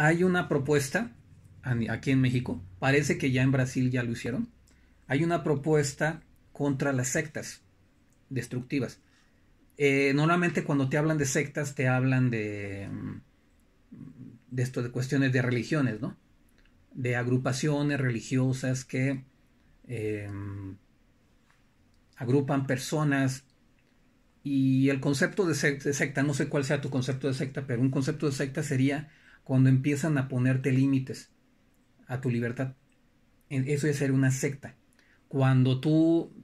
Hay una propuesta aquí en México, parece que ya en Brasil ya lo hicieron, hay una propuesta contra las sectas destructivas. Eh, normalmente cuando te hablan de sectas te hablan de, mm, de esto, de cuestiones de religiones, ¿no? De agrupaciones religiosas que em, agrupan personas y el concepto de secta, no sé cuál sea tu concepto de secta, pero un concepto de secta sería cuando empiezan a ponerte límites a tu libertad. Eso es ser una secta. Cuando tú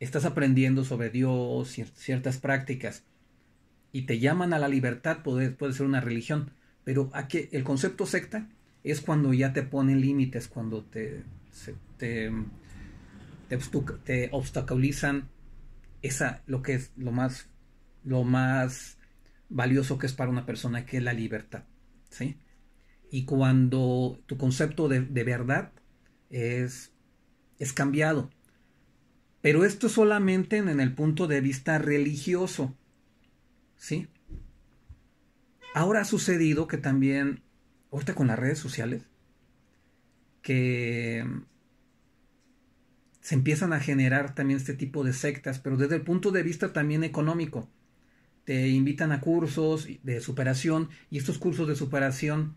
estás aprendiendo sobre Dios, ciertas prácticas, y te llaman a la libertad, puede, puede ser una religión, pero el concepto secta es cuando ya te ponen límites, cuando te, te, te, obstaculizan esa, lo que es lo más, lo más valioso que es para una persona, que es la libertad. ¿sí? Y cuando tu concepto de, verdad es, es cambiado. Pero esto solamente en, el punto de vista religioso, ¿sí? Ahora ha sucedido que también, ahorita con las redes sociales, que se empiezan a generar también este tipo de sectas, pero desde el punto de vista también económico te invitan a cursos de superación y estos cursos de superación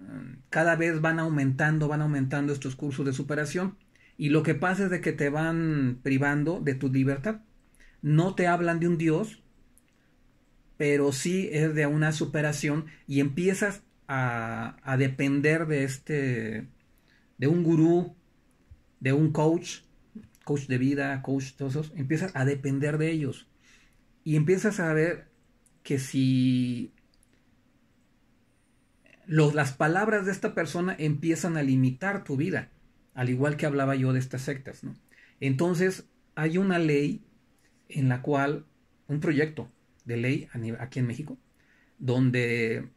eh, cada vez van aumentando, van aumentando estos cursos de superación y lo que pasa es de que te van privando de tu libertad. No te hablan de un Dios, pero sí es de una superación y empiezas a, a depender de este, de un gurú, de un coach, coach de vida, coach, todos esos, empiezas a depender de ellos y empiezas a ver que si las palabras de esta persona empiezan a limitar tu vida, al igual que hablaba yo de estas sectas, ¿no? Entonces, hay una ley en la cual, un proyecto de ley aquí en México, donde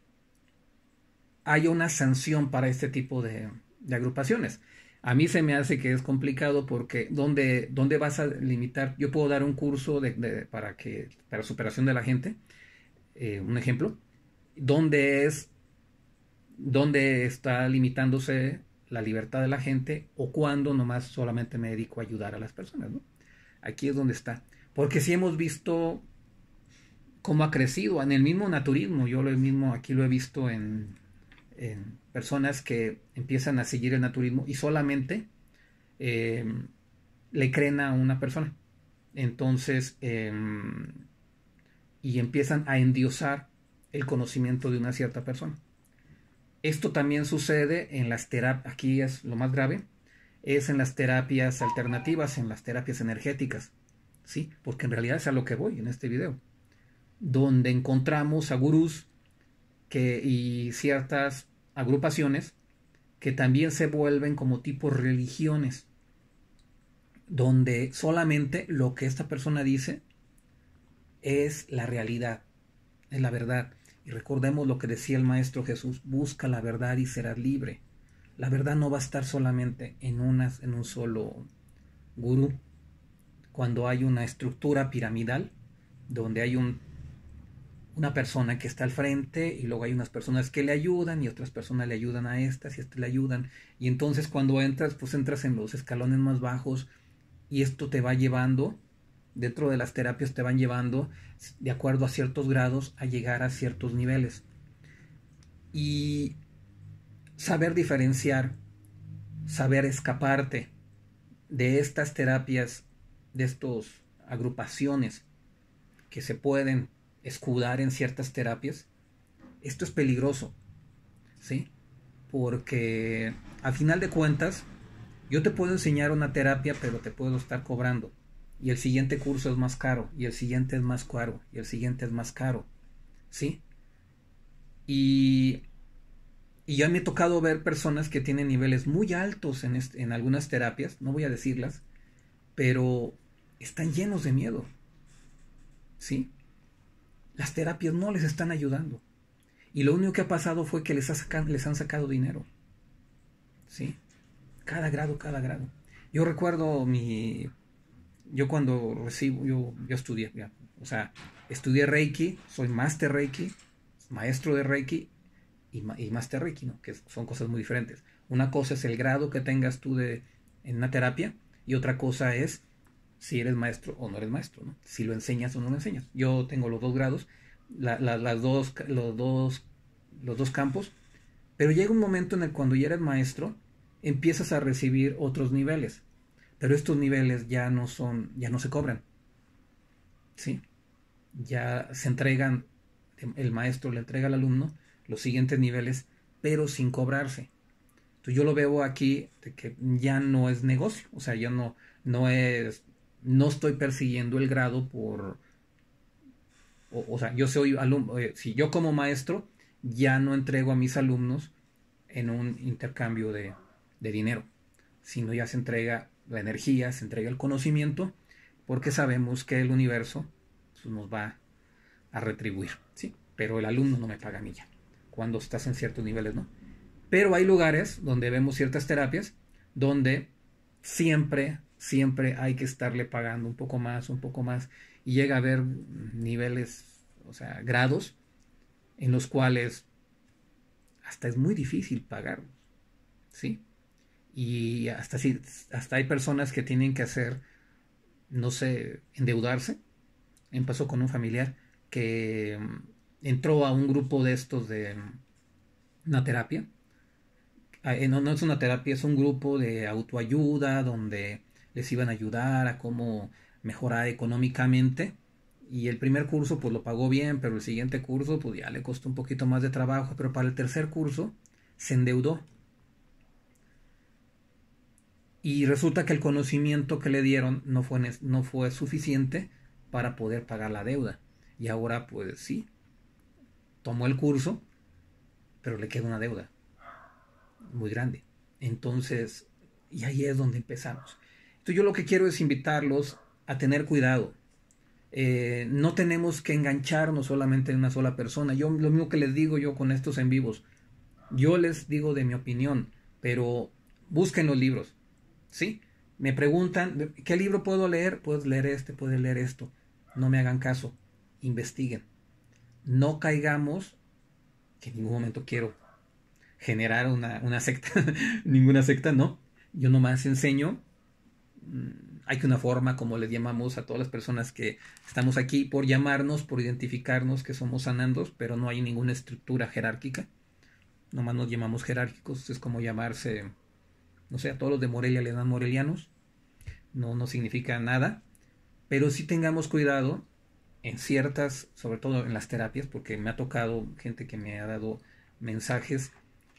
hay una sanción para este tipo de, de agrupaciones. A mí se me hace que es complicado porque ¿dónde, dónde vas a limitar? Yo puedo dar un curso para, que, para superación de la gente, eh, un ejemplo, es dónde está limitándose la libertad de la gente o cuando nomás solamente me dedico a ayudar a las personas. Aquí es donde está. Porque si hemos visto cómo ha crecido en el mismo naturismo, yo lo mismo aquí lo he visto en personas que empiezan a seguir el naturismo y solamente em, le creen a una persona. Entonces, em, y empiezan a endiosar el conocimiento de una cierta persona. Esto también sucede en las terapias, aquí es lo más grave, es en las terapias alternativas, en las terapias energéticas, ¿sí? Porque en realidad es a lo que voy en este video, donde encontramos a gurús que, y ciertas agrupaciones que también se vuelven como tipos religiones, donde solamente lo que esta persona dice es la realidad, es la verdad. Y recordemos lo que decía el Maestro Jesús, busca la verdad y serás libre. La verdad no va a estar solamente en, unas, en un solo gurú. Cuando hay una estructura piramidal, donde hay un una persona que está al frente y luego hay unas personas que le ayudan y otras personas le ayudan a estas y estas le ayudan. Y entonces cuando entras, pues entras en los escalones más bajos y esto te va llevando, dentro de las terapias te van llevando de acuerdo a ciertos grados a llegar a ciertos niveles. Y saber diferenciar, saber escaparte de estas terapias, de estas agrupaciones que se pueden escudar en ciertas terapias, esto es peligroso, ¿sí? Porque a final de cuentas, yo te puedo enseñar una terapia, pero te puedo estar cobrando. Y el siguiente curso es más caro, y el siguiente es más caro, y el siguiente es más caro, ¿sí? Y, y ya me he tocado ver personas que tienen niveles muy altos en, en algunas terapias, no voy a decirlas, pero están llenos de miedo, ¿sí? Las terapias no les están ayudando. Y lo único que ha pasado fue que les, les han sacado dinero. ¿Sí? Cada grado, cada grado. Yo recuerdo mi... Yo cuando recibo, yo, yo estudié, o sea, estudié Reiki, soy máster Reiki, maestro de Reiki y, y Reiki, ¿no? que son cosas muy diferentes. Una cosa es el grado que tengas tú de, en una terapia y otra cosa es si eres maestro o no eres maestro, ¿no? si lo enseñas o no lo enseñas. Yo tengo los dos grados, las dos, los, dos, los dos campos, pero llega un momento en el cuando ya eres maestro, empiezas a recibir otros niveles, pero estos niveles ya no son, ya no se cobran, ¿sí? Ya se entregan, el maestro le entrega al alumno los siguientes niveles, pero sin cobrarse. Entonces yo lo veo aquí de que ya no es negocio, o sea, ya no, no es no estoy persiguiendo el grado por... O, sea, yo soy alumno, eh, si yo como maestro ya no entrego a mis alumnos en un intercambio de, dinero, sino ya se entrega la energía, se entrega el conocimiento, porque sabemos que el universo pues, nos va a retribuir, ¿sí? Pero el alumno no me paga a mí ya, cuando estás en ciertos niveles, ¿no? Pero hay lugares donde vemos ciertas terapias donde siempre siempre hay que estarle pagando un poco más, un poco más, y llega a haber niveles, o sea, grados en los cuales hasta es muy difícil pagar, ¿sí? Y hasta, hasta hay personas que tienen que hacer, no sé, endeudarse. Empezó con un familiar que mm, entró a un grupo de estos de mm, una terapia. Eh, no es una terapia, es un grupo de autoayuda donde les iban a ayudar a cómo mejorar económicamente. Y el primer curso pues lo pagó bien, pero el siguiente curso pues ya le costó un poquito más de trabajo, pero para el tercer curso se endeudó. Y resulta que el conocimiento que le dieron no fue, no fue suficiente para poder pagar la deuda. Y ahora pues sí, tomó el curso, pero le queda una deuda muy grande. Entonces, y ahí es donde empezamos yo lo que quiero es invitarlos a tener cuidado. Eh, no tenemos que engancharnos solamente en una sola persona. Yo lo mismo que les digo yo con estos en vivos. Yo les digo de mi opinión, pero busquen los libros. ¿Sí? Me preguntan, ¿qué libro puedo leer? Puedes leer este, puedes leer esto. No me hagan caso. Investiguen. No caigamos, que en ningún momento quiero generar una, una secta, ninguna secta, no. Yo nomás enseño Mm, hay que una forma como le llamamos a todas las personas que estamos aquí por llamarnos, por identificarnos que somos sanandos, pero no hay ninguna estructura jerárquica. Nomás nos llamamos jerárquicos, es como llamarse, no sé, a todos los de Morelia le dan morelianos, no, no significa nada, pero sí tengamos cuidado en ciertas, sobre todo en las terapias, porque me ha tocado gente que me ha dado mensajes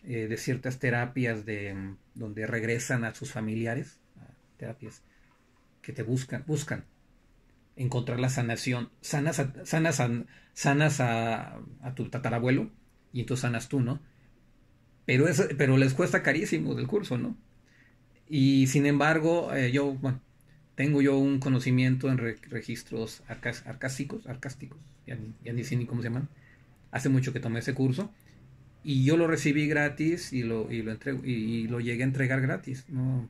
eh, de ciertas terapias de, mm, donde regresan a sus familiares terapias que te buscan, buscan encontrar la sanación. Sanas a, sanas sanas a, tu tatarabuelo y entonces sanas tú, ¿no? Pero, es, pero les cuesta carísimo del curso, ¿no? Y sin embargo, eh, yo, bueno, tengo yo un conocimiento en registros arcásticos, arcásticos, ya ni, ya ni cómo se llaman. Hace mucho que tomé ese curso y yo lo recibí gratis y lo, y lo, entrego, y lo llegué a entregar gratis. No,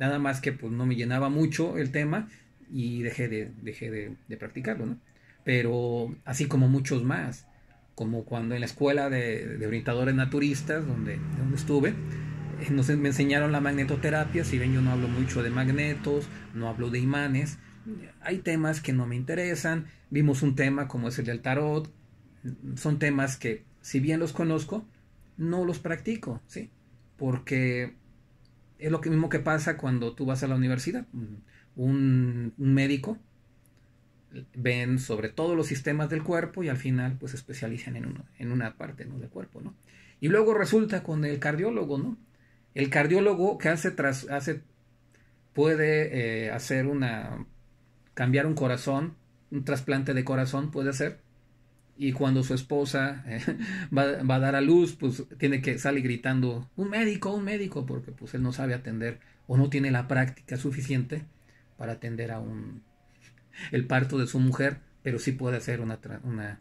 Nada más que pues no me llenaba mucho el tema y dejé de, de, practicarlo, Pero así como muchos más, como cuando en la escuela de, orientadores naturistas, donde, estuve, eh, me enseñaron la magnetoterapia, si bien yo no hablo mucho de magnetos, no hablo de imanes, hay temas que no me interesan, vimos un tema como es el del tarot, son temas que si bien los conozco, no los practico, ¿sí? Porque es lo mismo que pasa cuando tú vas a la universidad. Un, médico ven sobre todos los sistemas del cuerpo y al final pues se especializan en, uno, en una parte ¿no? del cuerpo, ¿no? Y luego resulta con el cardiólogo, ¿no? El cardiólogo que hace, tras, hace puede eh, hacer una, cambiar un corazón, un trasplante de corazón puede hacer, y cuando su esposa eh, va, a dar a luz, pues tiene que salir gritando, un médico, un médico, porque pues él no sabe atender o no tiene la práctica suficiente para atender a un, el parto de su mujer, pero sí puede hacer una, una,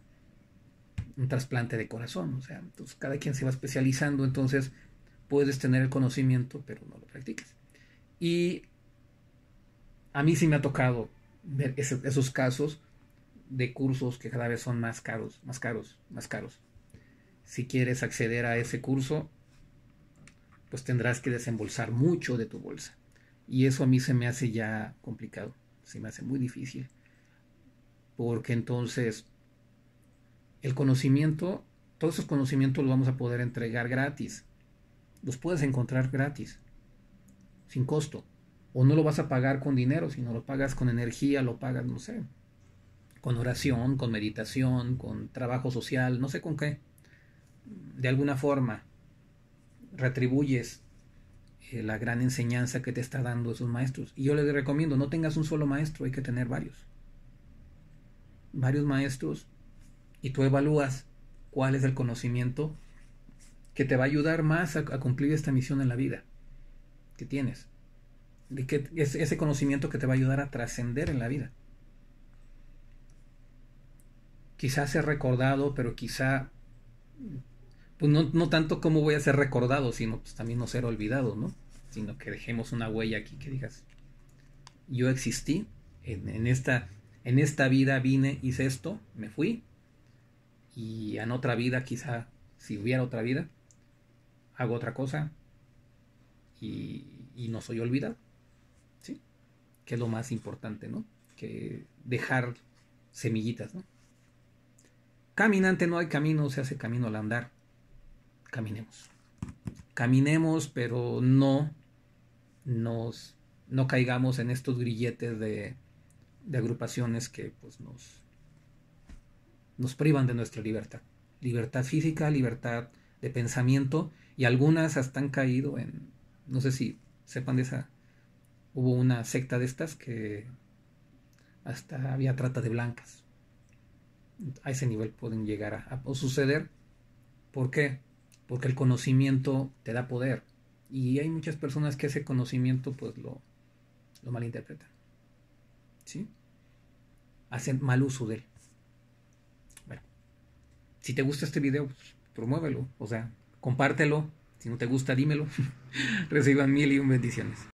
un trasplante de corazón. O sea, entonces cada quien se va especializando, entonces puedes tener el conocimiento, pero no lo practiques. Y a mí sí me ha tocado ver esos casos de cursos que cada vez son más caros, más caros, más caros. Si quieres acceder a ese curso, pues tendrás que desembolsar mucho de tu bolsa. Y eso a mí se me hace ya complicado, se me hace muy difícil. Porque entonces el conocimiento, todos esos conocimientos los vamos a poder entregar gratis. Los puedes encontrar gratis, sin costo. O no lo vas a pagar con dinero, sino lo pagas con energía, lo pagas, no sé, con oración, con meditación, con trabajo social, no sé con qué. De alguna forma, retribuyes eh, la gran enseñanza que te está dando esos maestros. Y yo les recomiendo, no tengas un solo maestro, hay que tener varios. Varios maestros y tú evalúas cuál es el conocimiento que te va a ayudar más a, cumplir esta misión en la vida que tienes. que es ese conocimiento que te va a ayudar a trascender en la vida quizá ser recordado, pero quizá pues no, tanto como voy a ser recordado, sino pues, también no ser olvidado, ¿no? Sino que dejemos una huella aquí que digas, yo existí, en, esta, en esta vida vine, hice esto, me fui, y en otra vida, quizá si hubiera otra vida, hago otra cosa y, y no soy olvidado, ¿sí? Que es lo más importante, ¿no? Que dejar semillitas, ¿no? Caminante no hay camino, se hace camino al andar. Caminemos. Caminemos, pero no nos no caigamos en estos grilletes de, agrupaciones que pues, nos, nos privan de nuestra libertad. Libertad física, libertad de pensamiento y algunas hasta han caído en, no sé si sepan de esa, hubo una secta de estas que hasta había trata de blancas a ese nivel pueden llegar a, suceder. ¿Por qué? Porque el conocimiento te da poder. Y hay muchas personas que ese conocimiento pues lo, lo malinterpretan. ¿Sí? Hacen mal uso de él. Bueno, si te gusta este video, pues, promuévelo. O sea, compártelo. Si no te gusta, dímelo. Reciban mil y un bendiciones.